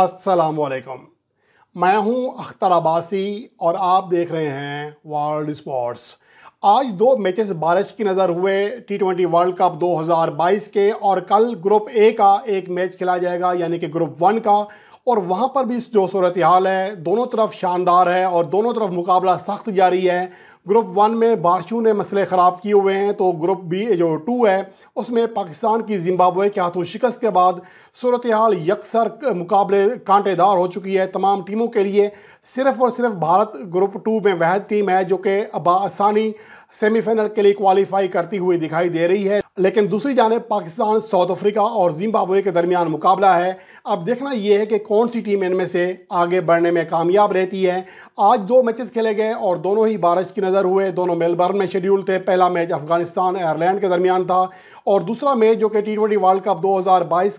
असलकम मैं हूं अख्तर अब्बासी और आप देख रहे हैं वर्ल्ड स्पोर्ट्स आज दो मैचेस बारिश की नज़र हुए टी ट्वेंटी वर्ल्ड कप 2022 के और कल ग्रुप ए का एक मैच खेला जाएगा यानी कि ग्रुप वन का और वहाँ पर भी जो सूरत हाल है दोनों तरफ शानदार है और दोनों तरफ मुकाबला सख्त जारी है ग्रुप वन में बारिशों ने मसले ख़राब किए हुए हैं तो ग्रुप बी जो टू है उसमें पाकिस्तान की जिम्बाब्वे के हाथों शिकस्त के बाद सूरत हाल यकसर मुकाबले कांटेदार हो चुकी है तमाम टीमों के लिए सिर्फ़ और सिर्फ भारत ग्रुप टू में वह टीम है जो कि आसानी सेमीफाइनल के लिए क्वालिफाई करती हुई दिखाई दे रही है लेकिन दूसरी जानब पाकिस्तान साउथ अफ्रीका और जिम्बाब्वे के दरमियान मुकाबला है अब देखना यह है कि कौन सी टीम इनमें से आगे बढ़ने में कामयाब रहती है आज दो मैचेस खेले गए और दोनों ही बारिश की नज़र हुए दोनों मेलबर्न में शेड्यूल थे पहला मैच अफगानिस्तान आयरलैंड के दरमियान था और दूसरा मैच जो कि टी वर्ल्ड कप दो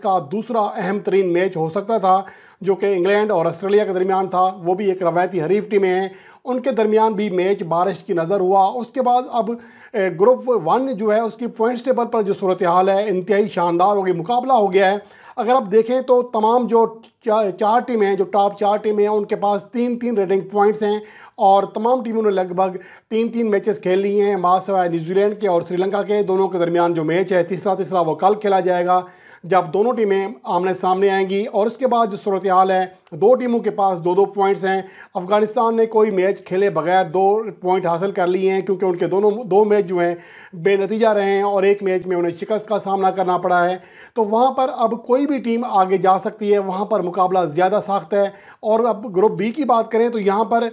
का दूसरा अहम तरीन मैच हो सकता था जो कि इंग्लैंड और ऑस्ट्रेलिया के दरमियान था वो भी एक रवायती हरीफ टीमें हैं उनके दरमियान भी मैच बारिश की नज़र हुआ उसके बाद अब ग्रुप वन जो है उसकी पॉइंट्स टेबल पर जो सूरत हाल है इंतहाई शानदार हो गई मुकाबला हो गया है अगर आप देखें तो तमाम जो चा, चार टीमें हैं जो टॉप चार टीमें हैं उनके पास तीन तीन रेडिंग पॉइंट्स हैं और तमाम टीमों ने लगभग तीन तीन मैचेस खेल लिए हैं मास न्यूजीलैंड के और श्रीलंका के दोनों के दरमियान जो मैच है तीसरा तीसरा वो कल खेला जाएगा जब दोनों टीमें आमने सामने आएंगी और उसके बाद जो सूरत हाल है दो टीमों के पास दो दो पॉइंट्स हैं अफ़गानिस्तान ने कोई मैच खेले बगैर दो पॉइंट हासिल कर लिए हैं क्योंकि उनके दोनों दो मैच जो हैं बेनतीजा रहे हैं और एक मैच में उन्हें शिकस्त का सामना करना पड़ा है तो वहाँ पर अब कोई भी टीम आगे जा सकती है वहाँ पर मुकाबला ज़्यादा साख्त है और अब ग्रुप बी की बात करें तो यहाँ पर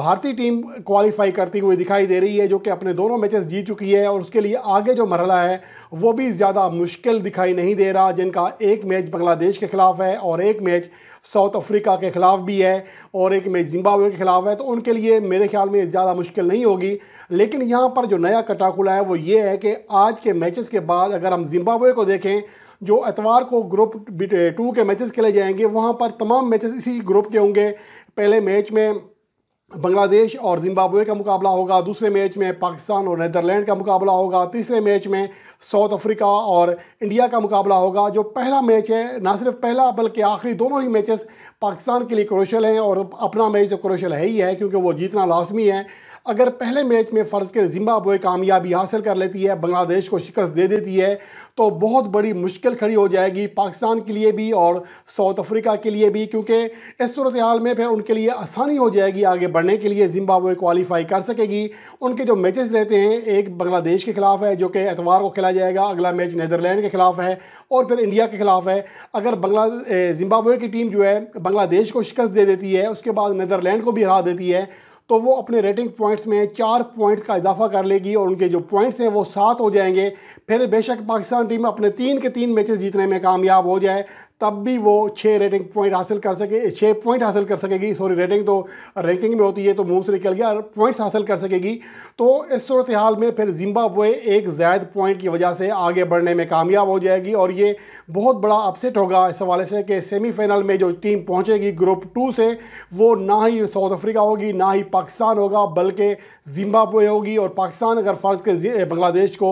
भारतीय टीम क्वालिफाई करती हुई दिखाई दे रही है जो कि अपने दोनों मैचेस जीत चुकी है और उसके लिए आगे जो मरहला है वो भी ज़्यादा मुश्किल दिखाई नहीं दे रहा जिनका एक मैच बांग्लादेश के खिलाफ है और एक मैच साउथ अफ्रीका अफ्रीका के ख़िलाफ़ भी है और एक में जिम्बावे के ख़िलाफ़ है तो उनके लिए मेरे ख्याल में ज़्यादा मुश्किल नहीं होगी लेकिन यहाँ पर जो नया कटाकुला है वो ये है कि आज के मैचेस के बाद अगर हम जिम्बावे को देखें जो एतवार को ग्रुप टू के मैचेस खेले जाएंगे वहाँ पर तमाम मैचेस इसी ग्रुप के होंगे पहले मैच में बांग्लादेश और जिम्बाब्वे का मुकाबला होगा दूसरे मैच में पाकिस्तान और नदरलैंड का मुकाबला होगा तीसरे मैच में साउथ अफ्रीका और इंडिया का मुकाबला होगा जो पहला मैच है ना सिर्फ पहला बल्कि आखिरी दोनों ही मैचेस पाकिस्तान के लिए क्रोशल हैं और अपना मैच तो क्रोशल है ही है क्योंकि वो जीतना लाजमी है अगर पहले मैच में फ़र्ज़ के जिम्बाब्वे कामयाबी हासिल कर लेती है बांग्लादेश को शिकस्त दे देती है तो बहुत बड़ी मुश्किल खड़ी हो जाएगी पाकिस्तान के लिए भी और साउथ अफ्रीका के लिए भी क्योंकि इस सूरत हाल में फिर उनके लिए आसानी हो जाएगी आगे बढ़ने के लिए जिम्बाब्वे क्वालिफाई कर सकेगी उनके जो मैचेस रहते हैं एक बांग्लादेश के खिलाफ है जो कि एतवार को खेला जाएगा अगला मैच नदरलैंड के खिलाफ है और फिर इंडिया के खिलाफ है अगर बंगला जिम्बाब्वे की टीम जो है बांग्लादेश को शिकस्त दे देती है उसके बाद नदरलैंड को भी हरा देती है तो वो अपने रेटिंग पॉइंट्स में चार पॉइंट्स का इजाफा कर लेगी और उनके जो पॉइंट्स हैं वो सात हो जाएंगे फिर बेशक पाकिस्तान टीम अपने तीन के तीन मैचेस जीतने में कामयाब हो जाए तब भी वो छः रेटिंग पॉइंट हासिल कर सके छः पॉइंट हासिल कर सकेगी सॉरी रेटिंग तो रैंकिंग में होती है तो मुंह से निकल गया पॉइंट्स हासिल कर सकेगी तो इस सूरत हाल में फिर जिम्बाब्वे एक जायद पॉइंट की वजह से आगे बढ़ने में कामयाब हो जाएगी और ये बहुत बड़ा अपसेट होगा इस हवाले से कि सेमीफाइनल में जो टीम पहुँचेगी ग्रुप टू से वो ना ही साउथ अफ्रीका होगी ना ही पाकिस्तान होगा बल्कि जिम्बाब्वे होगी और पाकिस्तान अगर फ़र्ज़ के बांग्लादेश को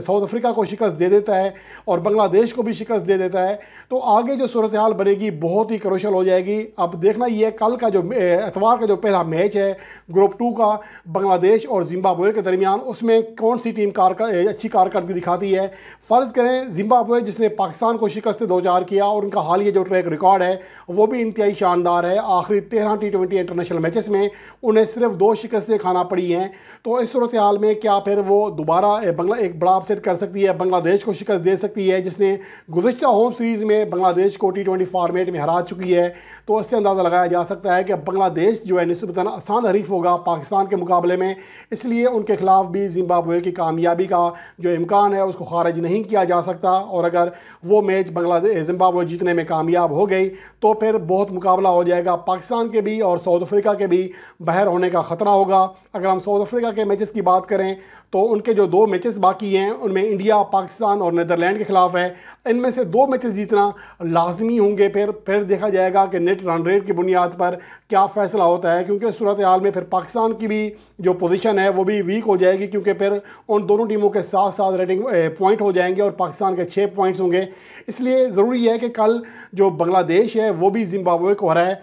साउथ अफ्रीका को शिकस्त दे देता है और बांग्लादेश को भी शिकस्त दे देता है तो आगे जो सूरत हाल बनेगी बहुत ही क्रोशल हो जाएगी अब देखना ये कल का जो एतवार का जो पहला मैच है ग्रुप टू का बांग्लादेश और जिम्बाब्वे के दरमियान उसमें कौन सी टीम कार कर, अच्छी कारकर्दगी दिखाती है फ़र्ज़ करें जिम्बाब्वे जिसने पाकिस्तान को शिकस्त दो किया और उनका हाल ही जो ट्रैक रिकॉर्ड है वो भी इंतहाई शानदार है आखिरी तेरह टी ट्वेंटी इंटरनेशनल मैचेस में उन्हें सिर्फ दो शिकस्तें खाना पड़ी हैं तो इस सूरत हाल में क्या फिर वो दोबारा एक बड़ा अपसेट कर सकती है बांग्लादेश को शिकस्त दे सकती है जिसने गुजशत होम सीरीज़ में बांग्ला बांग्लादेश को टी ट्वेंटी फॉर्मेट में हरा चुकी है तो इससे अंदाज़ा लगाया जा सकता है कि बांग्लादेश जो है नस्बता आसान हरीफ होगा पाकिस्तान के मुकाबले में इसलिए उनके ख़िलाफ़ भी जिम्बाब्वे की कामयाबी का जो इम्कान है उसको खारिज नहीं किया जा सकता और अगर वो मैच बांग्लादेश जिम्बाब्वे जीतने में कामयाब हो गई तो फिर बहुत मुकाबला हो जाएगा पाकिस्तान के भी और साउथ अफ्रीका के भी बहर होने का ख़तरा होगा अगर हम साउथ अफ्रीका के मैचेस की बात करें तो उनके जो दो मैचेस बाकी हैं उनमें इंडिया पाकिस्तान और नदरलैंड के खिलाफ है इनमें से दो मैचेस जीतना लाजमी होंगे फिर फिर देखा जाएगा कि नेट रन रेट की बुनियाद पर क्या फैसला होता है क्योंकि सूरत हाल में फिर पाकिस्तान की भी जो पोजीशन है वो भी वीक हो जाएगी क्योंकि फिर उन दोनों टीमों के साथ साथ रेटिंग पॉइंट हो जाएंगे और पाकिस्तान के छः पॉइंट्स होंगे इसलिए ज़रूरी है कि कल जो बांग्लादेश है वो भी जिम्बावे को हराए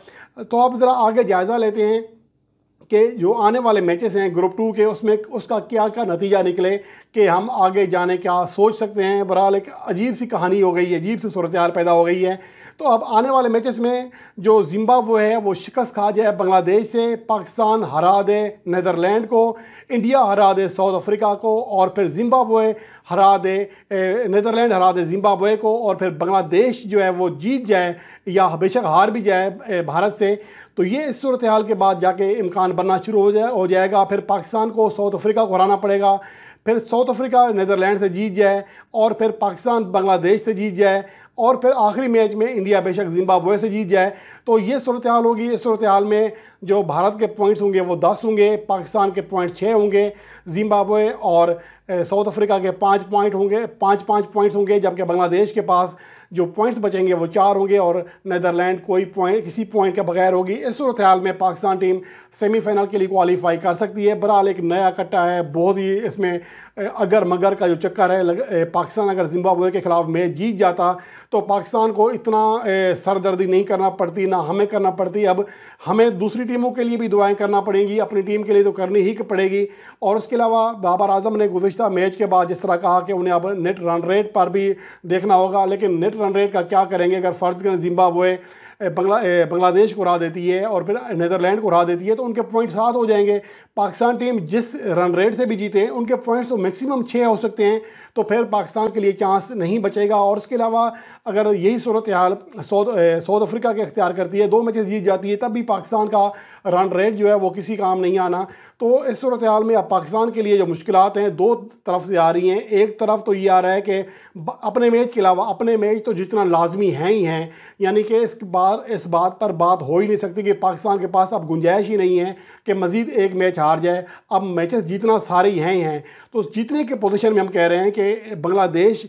तो आप ज़रा आगे जायज़ा लेते हैं के जो आने वाले मैचेस हैं ग्रुप टू के उसमें उसका क्या क्या नतीजा निकले कि हम आगे जाने क्या सोच सकते हैं बहरहाल एक अजीब सी कहानी हो गई है अजीब सी सूरत पैदा हो गई है तो अब आने वाले मैचेस में जो जिम्बाब्वे है वो शिकस्त खा जाए बांग्लादेश से पाकिस्तान हरा दे नदरलैंड को इंडिया हरा दे साउथ अफ्रीका को और फिर जिम्बाब्वे हरा दे नदरलैंड हरा दे जिम्बाब्वे को और फिर बांग्लादेश जो है वो जीत जाए या बेशक हार भी जाए भारत से तो ये इस सूरत हाल के बाद जाके इम्कान बनना शुरू हो जाए हो जाएगा फिर पाकिस्तान को साउथ अफ्रीका को हराना पड़ेगा फिर साउथ अफ्रीका नदरलैंड से जीत जाए और फिर पाकिस्तान बांग्लादेश से जीत जाए और फिर आखिरी मैच में इंडिया बेशक जिम्बाब्वे से जीत जाए तो ये सूरत हाल होगी इस सूरत हाल में जो भारत के पॉइंट्स होंगे वो दस होंगे पाकिस्तान के पॉइंट छः होंगे जिम्बाब्वे और साउथ अफ्रीका के पाँच पॉइंट होंगे पाँच पाँच पॉइंट्स होंगे जबकि बांग्लादेश के पास जो पॉइंट्स बचेंगे वो चार होंगे और नदरलैंड कोई पॉइंट किसी पॉइंट के बगैर होगी इस सूरत हाल में पाकिस्तान टीम सेमीफाइनल के लिए क्वालिफाई कर सकती है बहरहाल एक नया कट्टा है बहुत ही इसमें अगर मगर का जो चक्कर है लग, पाकिस्तान अगर जिम्बाब्वे के खिलाफ मैच जीत जाता तो पाकिस्तान को इतना सरदर्दी नहीं करना पड़ती ना ना हमें करना पड़ती अब हमें दूसरी टीमों के लिए भी दुआएं करना पड़ेंगी अपनी टीम के लिए तो करनी ही पड़ेगी और उसके अलावा बाबर आजम ने गुजशत मैच के बाद जिस तरह कहा कि उन्हें अब नेट रन रेट पर भी देखना होगा लेकिन नेट रन रेट का क्या करेंगे अगर फ़र्ज़ करें जिम्बाब्वे बांग्लादेश को हरा देती है और फिर नदरलैंड को हरा देती है तो उनके पॉइंट सात हो जाएंगे पाकिस्तान टीम जिस रन रेट से भी जीते हैं उनके पॉइंट्स तो मैक्सिमम छः हो सकते हैं तो फिर पाकिस्तान के लिए चांस नहीं बचेगा और उसके अलावा अगर यही सूरत हाल साउथ अफ्रीका के अख्तियार करती है दो मैचेस जीत जाती है तब भी पाकिस्तान का रन रेट जो है वो किसी काम नहीं आना तो इस सूरत हाल में अब पाकिस्तान के लिए जो मुश्किल हैं दो तरफ से आ रही हैं एक तरफ तो ये आ रहा है कि अपने मैच के अलावा अपने मैच तो जितना लाजमी हैं ही हैं यानी कि इस बात बार इस बात पर बात हो ही नहीं सकती कि पाकिस्तान के पास अब गुंजाइश ही नहीं है कि मज़ीद एक मैच हार जाए अब मैचेस जीतना सारे ही हैं ही हैं तो जीतने के पोजीशन में हम कह रहे हैं कि बांग्लादेश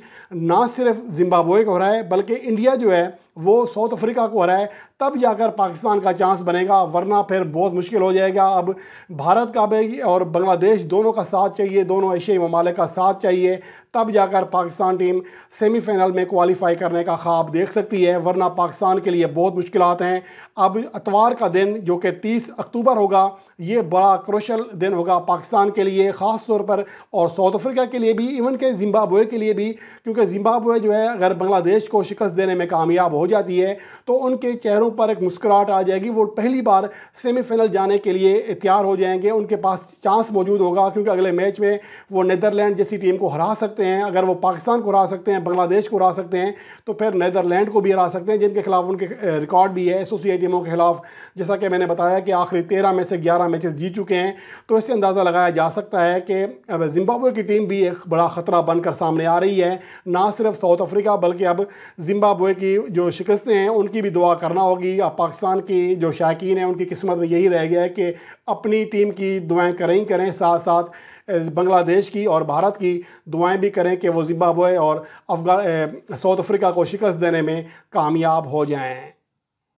ना सिर्फ जिम्बाब्वे को हराए बल्कि इंडिया जो है वो साउथ अफ्रीका को हराए तब जाकर पाकिस्तान का चांस बनेगा वरना फिर बहुत मुश्किल हो जाएगा अब भारत का भी और बांग्लादेश दोनों का साथ चाहिए दोनों एशियाई ममालिक का साथ चाहिए तब जाकर पाकिस्तान टीम सेमीफाइनल में क्वालिफाई करने का ख्वाब देख सकती है वरना पाकिस्तान के लिए बहुत मुश्किल हैं अब अतवार का दिन जो कि तीस अक्टूबर होगा ये बड़ा क्रोशल दिन होगा पाकिस्तान के लिए ख़ास तौर पर और साउथ अफ्रीका के लिए भी इवन के जिम्बाब्वे के लिए भी क्योंकि जिम्बाब्वे जो है अगर बांग्लादेश को शिकस्त देने में कामयाब हो जाती है तो उनके चेहरों पर एक मुस्कुराहट आ जाएगी वो पहली बार सेमीफाइनल जाने के लिए तैयार हो जाएंगे उनके पास चांस मौजूद होगा क्योंकि अगले मैच में वो नदरलैंड जैसी टीम को हरा सकते सकते हैं अगर वो पाकिस्तान को हरा सकते हैं बांग्लादेश को हरा सकते हैं तो फिर नदरलैंड को भी हरा सकते हैं जिनके खिलाफ उनके रिकॉर्ड भी है एसोसिएट टीमों के खिलाफ जैसा कि मैंने बताया कि आखिरी तेरह में से ग्यारह मैचेस जीत चुके हैं तो इससे अंदाज़ा लगाया जा सकता है कि जिम्बाब्वे की टीम भी एक बड़ा ख़तरा बनकर सामने आ रही है ना सिर्फ साउथ अफ्रीका बल्कि अब जिम्बाब्वे की जो शिकस्तें हैं उनकी भी दुआ करना होगी अब पाकिस्तान की जो शायक हैं उनकी किस्मत में यही रह गया है कि अपनी टीम की दुआएं करें ही करें साथ साथ बांग्लादेश की और भारत की दुआएं भी करें कि वो जिम्बाब्वे और अफगान साउथ अफ्रीका को शिकस्त देने में कामयाब हो जाएं